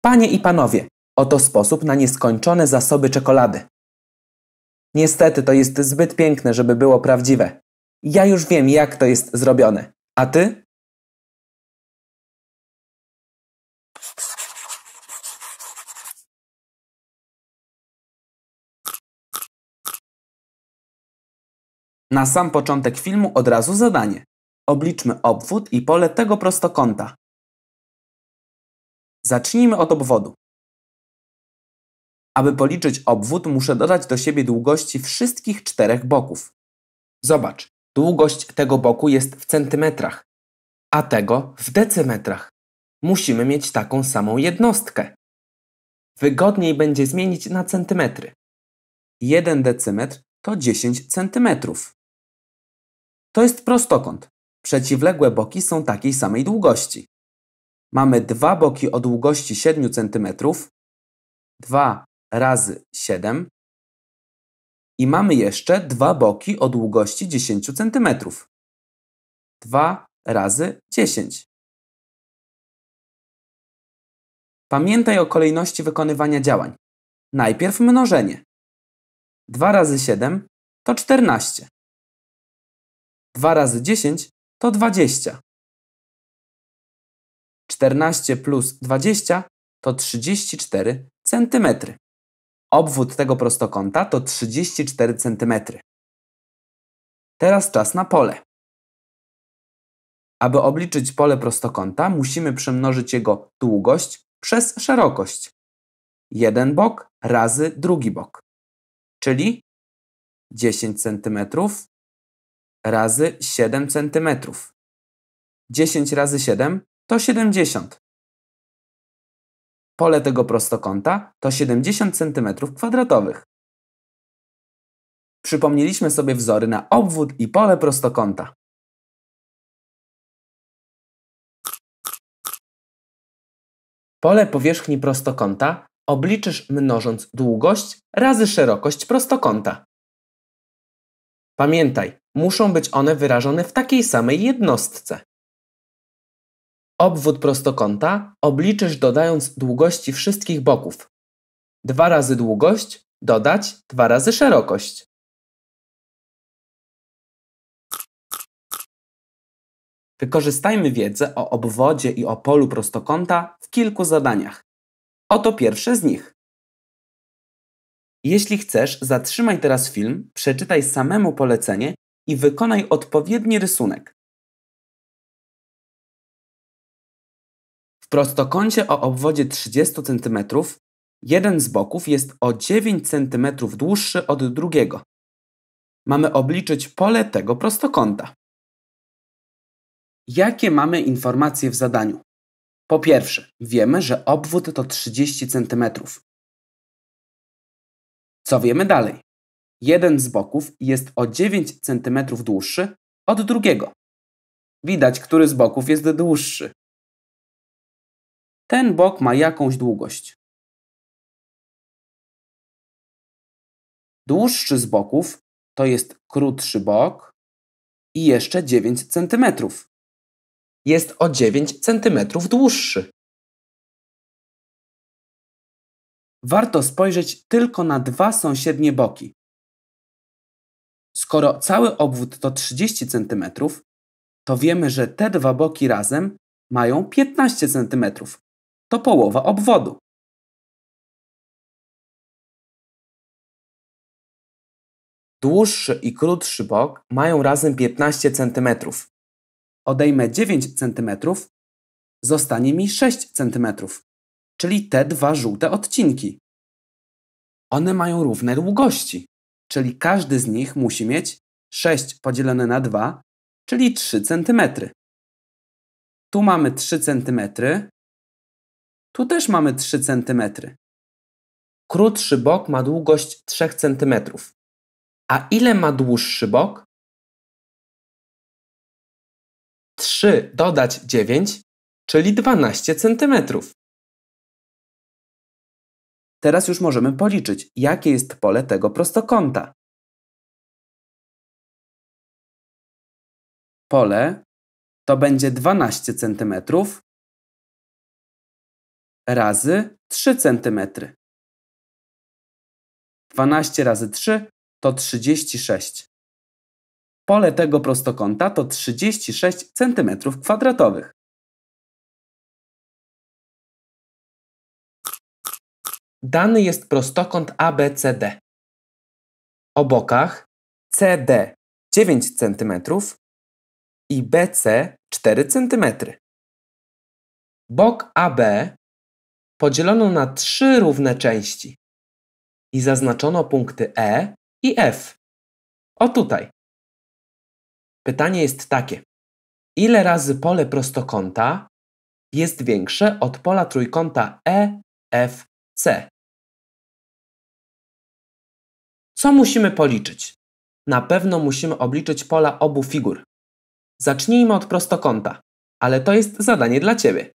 Panie i panowie, oto sposób na nieskończone zasoby czekolady. Niestety to jest zbyt piękne, żeby było prawdziwe. Ja już wiem, jak to jest zrobione. A ty? Na sam początek filmu od razu zadanie. Obliczmy obwód i pole tego prostokąta. Zacznijmy od obwodu. Aby policzyć obwód, muszę dodać do siebie długości wszystkich czterech boków. Zobacz, długość tego boku jest w centymetrach, a tego w decymetrach. Musimy mieć taką samą jednostkę. Wygodniej będzie zmienić na centymetry. 1 decymetr to 10 centymetrów. To jest prostokąt. Przeciwległe boki są takiej samej długości. Mamy dwa boki o długości 7 cm, 2 razy 7 i mamy jeszcze dwa boki o długości 10 cm. 2 razy 10. Pamiętaj o kolejności wykonywania działań. Najpierw mnożenie. 2 razy 7 to 14. 2 razy 10 to 20. 14 plus 20 to 34 cm. Obwód tego prostokąta to 34 cm. Teraz czas na pole. Aby obliczyć pole prostokąta, musimy przemnożyć jego długość przez szerokość. Jeden bok razy drugi bok, czyli 10 cm razy 7 cm. 10 razy 7 to 70. Pole tego prostokąta to 70 cm2. Przypomnieliśmy sobie wzory na obwód i pole prostokąta. Pole powierzchni prostokąta obliczysz mnożąc długość razy szerokość prostokąta. Pamiętaj, muszą być one wyrażone w takiej samej jednostce. Obwód prostokąta obliczysz dodając długości wszystkich boków. Dwa razy długość dodać dwa razy szerokość. Wykorzystajmy wiedzę o obwodzie i o polu prostokąta w kilku zadaniach. Oto pierwsze z nich. Jeśli chcesz, zatrzymaj teraz film, przeczytaj samemu polecenie i wykonaj odpowiedni rysunek. W prostokącie o obwodzie 30 cm jeden z boków jest o 9 cm dłuższy od drugiego. Mamy obliczyć pole tego prostokąta. Jakie mamy informacje w zadaniu? Po pierwsze, wiemy, że obwód to 30 cm. Co wiemy dalej? Jeden z boków jest o 9 cm dłuższy od drugiego. Widać, który z boków jest dłuższy. Ten bok ma jakąś długość. Dłuższy z boków to jest krótszy bok i jeszcze 9 cm. Jest o 9 cm dłuższy. Warto spojrzeć tylko na dwa sąsiednie boki. Skoro cały obwód to 30 cm, to wiemy, że te dwa boki razem mają 15 cm to połowa obwodu. Dłuższy i krótszy bok mają razem 15 cm. Odejmę 9 cm, zostanie mi 6 cm, czyli te dwa żółte odcinki. One mają równe długości, czyli każdy z nich musi mieć 6 podzielone na 2, czyli 3 cm. Tu mamy 3 cm, tu też mamy 3 cm. Krótszy bok ma długość 3 cm. A ile ma dłuższy bok? 3 dodać 9, czyli 12 cm. Teraz już możemy policzyć, jakie jest pole tego prostokąta. Pole to będzie 12 cm razy 3 cm. 12 razy 3 to 36. Pole tego prostokąta to 36 cm2. Dany jest prostokąt ABCD. O bokach CD 9 cm i BC 4 cm. Bok AB podzielono na trzy równe części i zaznaczono punkty E i F. O tutaj. Pytanie jest takie. Ile razy pole prostokąta jest większe od pola trójkąta EFC? Co musimy policzyć? Na pewno musimy obliczyć pola obu figur. Zacznijmy od prostokąta, ale to jest zadanie dla Ciebie.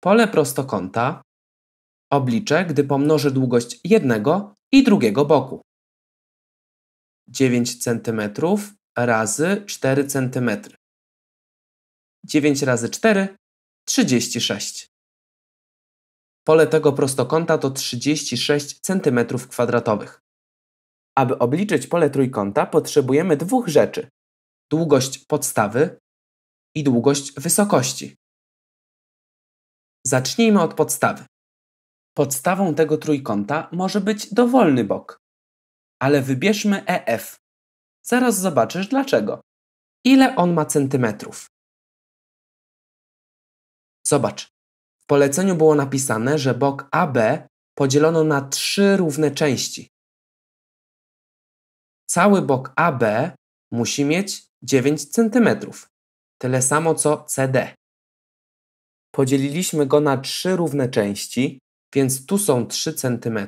pole prostokąta, obliczę, gdy pomnożę długość jednego i drugiego boku. 9 cm razy 4 cm. 9 razy 4 36. Pole tego prostokąta to 36 cm2. Aby obliczyć pole trójkąta potrzebujemy dwóch rzeczy. Długość podstawy i długość wysokości. Zacznijmy od podstawy. Podstawą tego trójkąta może być dowolny bok. Ale wybierzmy EF. Zaraz zobaczysz dlaczego. Ile on ma centymetrów? Zobacz. W poleceniu było napisane, że bok AB podzielono na trzy równe części. Cały bok AB musi mieć 9 cm, tyle samo co CD. Podzieliliśmy go na trzy równe części, więc tu są 3 cm,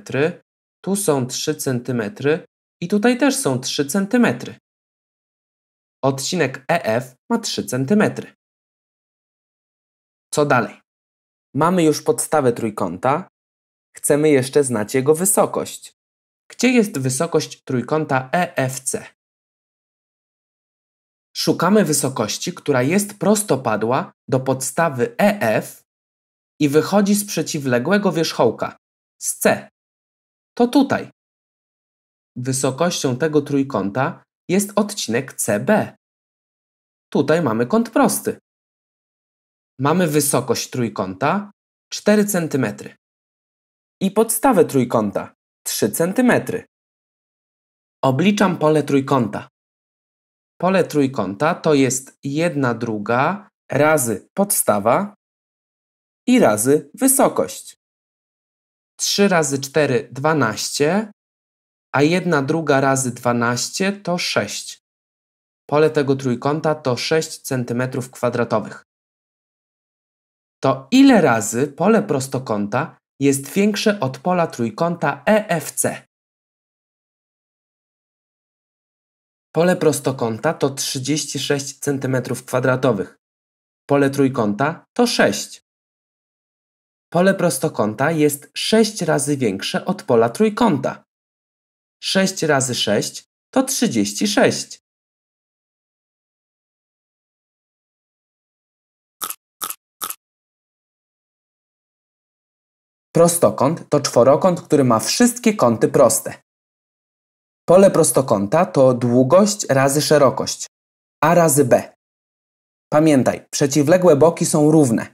tu są 3 cm i tutaj też są 3 cm. Odcinek EF ma 3 cm. Co dalej? Mamy już podstawę trójkąta. Chcemy jeszcze znać jego wysokość. Gdzie jest wysokość trójkąta EFC? szukamy wysokości, która jest prostopadła do podstawy EF i wychodzi z przeciwległego wierzchołka, z C. To tutaj. Wysokością tego trójkąta jest odcinek CB. Tutaj mamy kąt prosty. Mamy wysokość trójkąta 4 cm i podstawę trójkąta 3 cm. Obliczam pole trójkąta. Pole trójkąta to jest jedna druga razy podstawa i razy wysokość. 3 razy 4 12, a 1 druga razy 12 to 6. Pole tego trójkąta to 6 cm kwadratowych. To ile razy pole prostokąta jest większe od pola trójkąta EFC? Pole prostokąta to 36 cm2. Pole trójkąta to 6. Pole prostokąta jest 6 razy większe od pola trójkąta. 6 razy 6 to 36. Prostokąt to czworokąt, który ma wszystkie kąty proste. Pole prostokąta to długość razy szerokość, a razy b. Pamiętaj, przeciwległe boki są równe,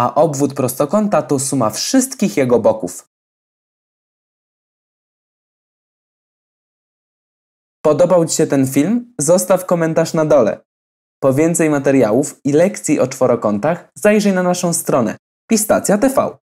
a obwód prostokąta to suma wszystkich jego boków. Podobał Ci się ten film? Zostaw komentarz na dole. Po więcej materiałów i lekcji o czworokątach zajrzyj na naszą stronę pistacja.tv.